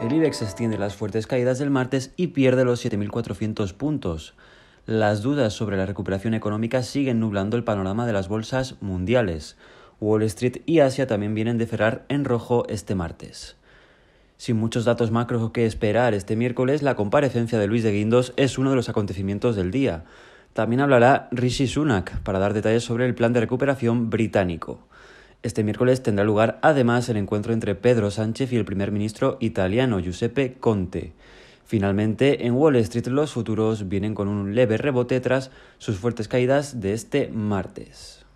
El IBEX extiende las fuertes caídas del martes y pierde los 7.400 puntos. Las dudas sobre la recuperación económica siguen nublando el panorama de las bolsas mundiales. Wall Street y Asia también vienen de cerrar en rojo este martes. Sin muchos datos macro que esperar este miércoles, la comparecencia de Luis de Guindos es uno de los acontecimientos del día. También hablará Rishi Sunak para dar detalles sobre el plan de recuperación británico. Este miércoles tendrá lugar además el encuentro entre Pedro Sánchez y el primer ministro italiano Giuseppe Conte. Finalmente, en Wall Street los futuros vienen con un leve rebote tras sus fuertes caídas de este martes.